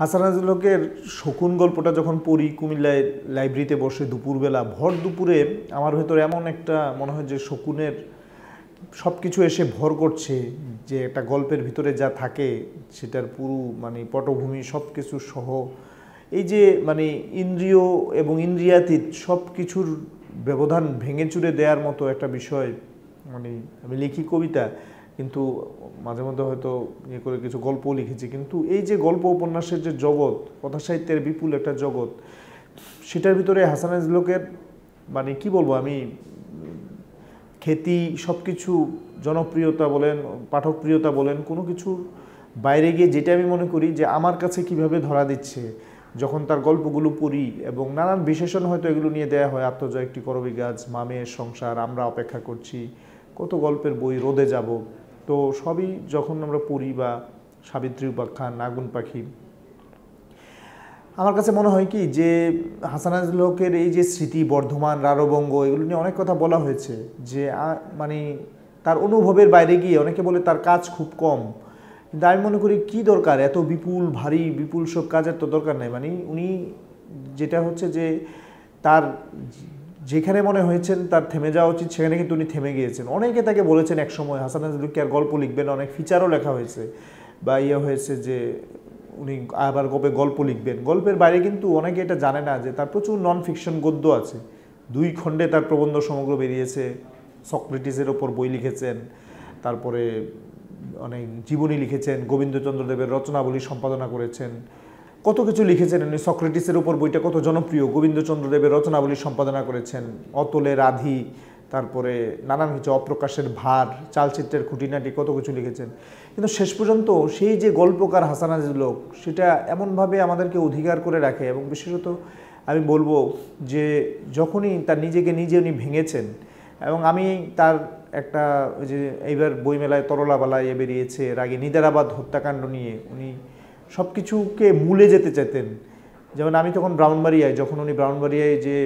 হাসান আজলকের শকুন গল্পটা যখন পড়ি কুমিল্লায় লাইব্রেরিতে বসে দুপুরবেলা ভর দুপুরে আমার ভেতরে এমন একটা মনে হয় যে শকুনের সব কিছু এসে ভর করছে যে একটা গল্পের ভিতরে যা থাকে সেটার পুরো মানে পটভূমি সব কিছু সহ এই যে মানে ইন্দ্রিয় এবং ইন্দ্রিয়াতীত সব কিছুর ব্যবধান ভেঙে চুরে দেওয়ার মতো একটা বিষয় মানে আমি লিখি কবিতা কিন্তু মাঝে মধ্যে হয়তো ইয়ে করে কিছু গল্পও লিখেছি কিন্তু এই যে গল্প উপন্যাসের যে জগৎ কথা সাহিত্যের বিপুল একটা জগৎ সেটার ভিতরে হাসান ইজলোকের মানে কি বলবো আমি খেতি সব কিছু জনপ্রিয়তা বলেন পাঠক প্রিয়তা বলেন কোনো কিছুর বাইরে গিয়ে যেটা আমি মনে করি যে আমার কাছে কিভাবে ধরা দিচ্ছে যখন তার গল্পগুলো পড়ি এবং নানান বিশেষণ হয়তো এগুলো নিয়ে দেয়া হয় আত্মজয় একটি করবি গাছ মামের সংসার আমরা অপেক্ষা করছি কত গল্পের বই রোদে যাব তো সবই যখন আমরা পড়ি বা সাবিত্রী উপাখ্যান নাগুন পাখি আমার কাছে মনে হয় কি যে হাসানাজ লোকের এই যে স্মৃতি বর্ধমান রারবঙ্গ এগুলো নিয়ে অনেক কথা বলা হয়েছে যে মানে তার অনুভবের বাইরে গিয়ে অনেকে বলে তার কাজ খুব কম কিন্তু আমি মনে করি কী দরকার এত বিপুল ভারী বিপুল সব কাজের তো দরকার নেই মানে উনি যেটা হচ্ছে যে তার যেখানে মনে হয়েছেন তার থেমে যাওয়া উচিত সেখানে কিন্তু উনি থেমে গিয়েছেন অনেকে তাকে বলেছেন এক সময় হাসান হাজলুককে আর গল্প লিখবেন অনেক ফিচারও লেখা হয়েছে বা ইয়ে হয়েছে যে উনি আবার গপে গল্প লিখবেন গল্পের বাইরে কিন্তু অনেকে এটা জানে না যে তার প্রচুর নন ফিকশন গদ্য আছে দুই খণ্ডে তার প্রবন্ধ সমগ্র বেরিয়েছে সক্রেটিসের ওপর বই লিখেছেন তারপরে অনেক জীবনী লিখেছেন গোবিন্দচন্দ্র দেবের রচনাবলী সম্পাদনা করেছেন কত কিছু লিখেছেন উনি সক্রেটিসের উপর বইটা কত জনপ্রিয় গোবিন্দচন্দ্র দেবের রচনাবলী সম্পাদনা করেছেন অতলে রাধি তারপরে নানান কিছু অপ্রকাশের ভার চালচিত্রের খুঁটিনাটি কত কিছু লিখেছেন কিন্তু শেষ পর্যন্ত সেই যে গল্পকার হাসানাজ লোক সেটা এমনভাবে আমাদেরকে অধিকার করে রাখে এবং বিশেষত আমি বলবো যে যখনই তার নিজেকে নিজে উনি ভেঙেছেন এবং আমি তার একটা ওই যে এইবার বইমেলায় তরলাবালায় বেরিয়েছে এর আগে নিদারাবাদ হত্যাকাণ্ড নিয়ে উনি সব কিছুকে মূলে যেতে চেতেন যেমন আমি তখন ব্রাউনবাড়িয়ায় যখন উনি ব্রাউনবাড়িয়ায় যে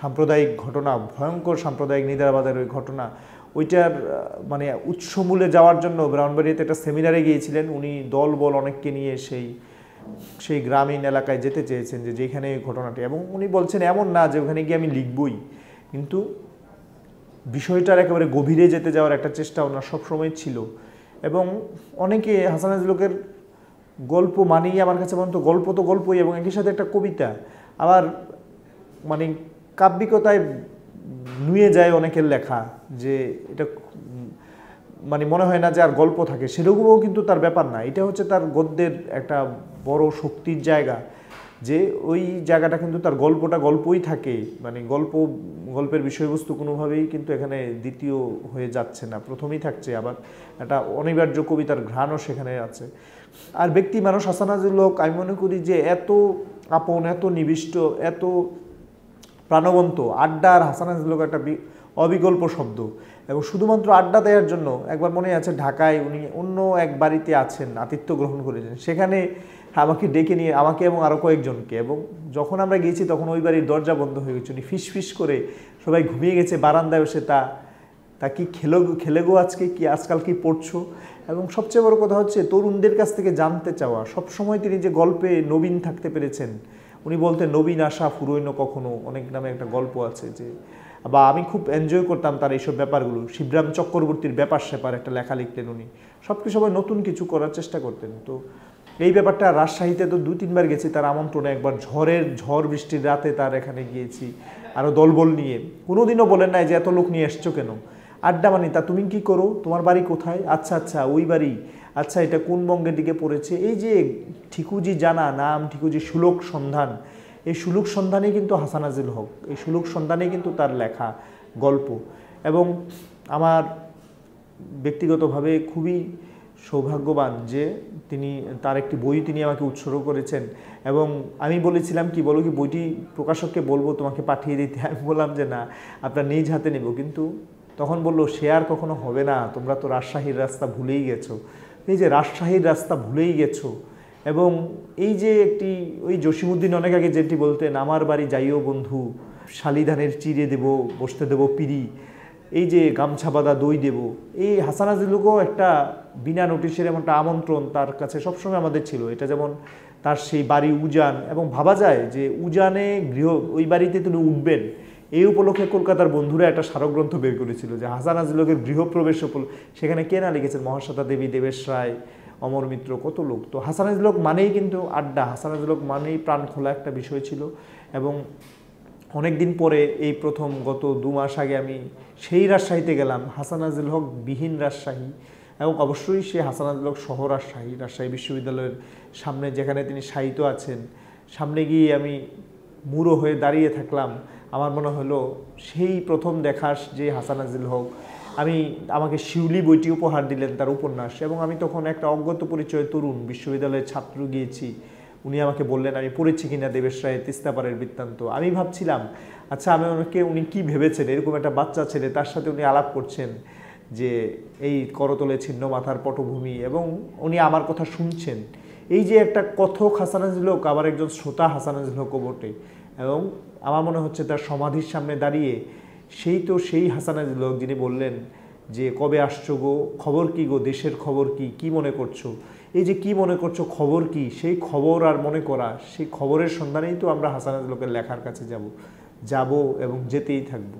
সাম্প্রদায়িক ঘটনা ভয়ঙ্কর সাম্প্রদায়িক নিদারাবাদের ওই ঘটনা ওইটার মানে উৎস মূলে যাওয়ার জন্য ব্রাউনবাড়িয়াতে একটা সেমিনারে গিয়েছিলেন উনি দল বল অনেককে নিয়ে সেই সেই গ্রামীণ এলাকায় যেতে চেয়েছেন যে যেখানে ঘটনাটি এবং উনি বলছেন এমন না যে ওখানে গিয়ে আমি লিখবই কিন্তু বিষয়টার একেবারে গভীরে যেতে যাওয়ার একটা চেষ্টা ওনার সবসময় ছিল এবং অনেকে হাসান হাজলোকের গল্প মানেই আমার কাছে মনে গল্প তো গল্পই এবং একই সাথে একটা কবিতা আবার মানে কাব্যিকতায় নুয়ে যায় অনেকের লেখা যে এটা মানে মনে হয় না যে আর গল্প থাকে সেরকমও কিন্তু তার ব্যাপার না এটা হচ্ছে তার গদ্যের একটা বড় শক্তির জায়গা যে ওই জায়গাটা কিন্তু তার গল্পটা গল্পই থাকে মানে গল্প গল্পের বিষয়বস্তু কোনোভাবেই কিন্তু এখানে দ্বিতীয় হয়ে যাচ্ছে না প্রথমেই থাকছে আবার একটা অনিবার্য কবিতার ঘ্রাণও সেখানে আছে আর ব্যক্তি মানুষ হাসানাজের লোক আমি মনে করি যে এত আপন এত নিবিষ্ট এত প্রাণবন্ত আড্ডা আর হাসানাজের লোক একটা অবিকল্প শব্দ এবং শুধুমাত্র আড্ডা দেওয়ার জন্য একবার মনে আছে ঢাকায় উনি অন্য এক বাড়িতে আছেন আতিথ্য গ্রহণ করেছেন সেখানে আমাকে ডেকে নিয়ে আমাকে এবং আরও কয়েকজনকে এবং যখন আমরা গিয়েছি তখন ওই বাড়ির দরজা বন্ধ হয়ে গেছে উনি ফিস ফিস করে সবাই ঘুমিয়ে গেছে বারান্দায় বসে তা তা কি খেলে গো আজকে কি আজকাল কি পড়ছো এবং সবচেয়ে বড় কথা হচ্ছে তরুণদের কাছ থেকে জানতে চাওয়া সবসময় তিনি যে গল্পে নবীন থাকতে পেরেছেন উনি বলতে নবীন আশা ফুরোইনো কখনো অনেক নামে একটা গল্প আছে যে বা আমি খুব এনজয় করতাম তার এইসব ব্যাপারগুলো শিবরাম চক্রবর্তীর ব্যাপার স্যাপার একটা লেখা লিখতেন উনি সব কিছু সময় নতুন কিছু করার চেষ্টা করতেন তো এই ব্যাপারটা রাজশাহীতে তো দু তিনবার গেছি তার আমন্ত্রণে একবার ঝড়ের ঝড় বৃষ্টির রাতে তার এখানে গিয়েছি আরও দলবল নিয়ে কোনোদিনও বলেন নাই যে এত লোক নিয়ে এসছো কেন আড্ডা মানে তা তুমি কি করো তোমার বাড়ি কোথায় আচ্ছা আচ্ছা ওই বাড়ি আচ্ছা এটা কোন বঙ্গের দিকে পড়েছে এই যে ঠিকুজি জানা নাম ঠিকুজি সুলোক সন্ধান এই সুলুক সন্ধানেই কিন্তু হাসানাজিল হক এই সুলুক সন্ধানেই কিন্তু তার লেখা গল্প এবং আমার ব্যক্তিগতভাবে খুবই সৌভাগ্যবান যে তিনি তার একটি বই তিনি আমাকে উৎসর্গ করেছেন এবং আমি বলেছিলাম কি বলো কি বইটি প্রকাশককে বলবো তোমাকে পাঠিয়ে দিতে আমি বললাম যে না আপনার নিজ হাতে নেব কিন্তু তখন বলল সে আর কখনো হবে না তোমরা তো রাজশাহীর রাস্তা ভুলেই গেছো এই যে রাজশাহীর রাস্তা ভুলেই গেছো এবং এই যে একটি ওই জসিমুদ্দিন অনেক আগে যেটি বলতেন আমার বাড়ি যাইও বন্ধু শালিধানের চিড়ে দেব বসতে দেব পিড়ি এই যে গামছা বাঁধা দই দেব এই হাসান হাজিলুকও একটা বিনা নোটিশের এমন একটা আমন্ত্রণ তার কাছে সবসময় আমাদের ছিল এটা যেমন তার সেই বাড়ি উজান এবং ভাবা যায় যে উজানে গৃহ ওই বাড়িতে তিনি উঠবেন এই উপলক্ষে কলকাতার বন্ধুরা একটা স্মারকগ্রন্থ বের করেছিল যে হাসান আজিলকের গৃহপ্রবেশ উপল সেখানে কে না লিখেছেন মহাশ্বতা দেবী দেবেশ রায় অমর মিত্র কত লোক তো হাসান আজিলক মানেই কিন্তু আড্ডা হাসান আজিলক মানেই প্রাণ খোলা একটা বিষয় ছিল এবং অনেক দিন পরে এই প্রথম গত দু মাস আগে আমি সেই রাজশাহীতে গেলাম হাসান আজল হক বিহীন রাজশাহী এবং অবশ্যই সে হাসান আজল হক শহর রাজশাহী রাজশাহী বিশ্ববিদ্যালয়ের সামনে যেখানে তিনি সাহিত্য আছেন সামনে গিয়ে আমি মুড়ো হয়ে দাঁড়িয়ে থাকলাম আমার মনে হলো সেই প্রথম দেখার যে হাসান আজিল হোক আমি আমাকে শিউলি বইটি উপহার দিলেন তার উপন্যাস এবং আমি তখন একটা অজ্ঞত পরিচয় তরুণ বিশ্ববিদ্যালয়ের ছাত্র গিয়েছি উনি আমাকে বললেন আমি পড়েছি কিনা দেবেশ রায় তিস্তাপাড়ের বৃত্তান্ত আমি ভাবছিলাম আচ্ছা আমি ওনাকে উনি কি ভেবেছেন এরকম একটা বাচ্চা ছেলে তার সাথে উনি আলাপ করছেন যে এই করতলে ছিন্ন মাথার পটভূমি এবং উনি আমার কথা শুনছেন এই যে একটা কথক হাসানাজ লোক আবার একজন শ্রোতা হাসানাজ লোকও বটে এবং আমার মনে হচ্ছে তার সমাধির সামনে দাঁড়িয়ে সেই তো সেই হাসানের লোক যিনি বললেন যে কবে আসছো গো খবর কি গো দেশের খবর কি কি মনে করছো এই যে কি মনে করছো খবর কি সেই খবর আর মনে করা সেই খবরের সন্ধানেই তো আমরা হাসানাজ লোকের লেখার কাছে যাব যাব এবং যেতেই থাকবো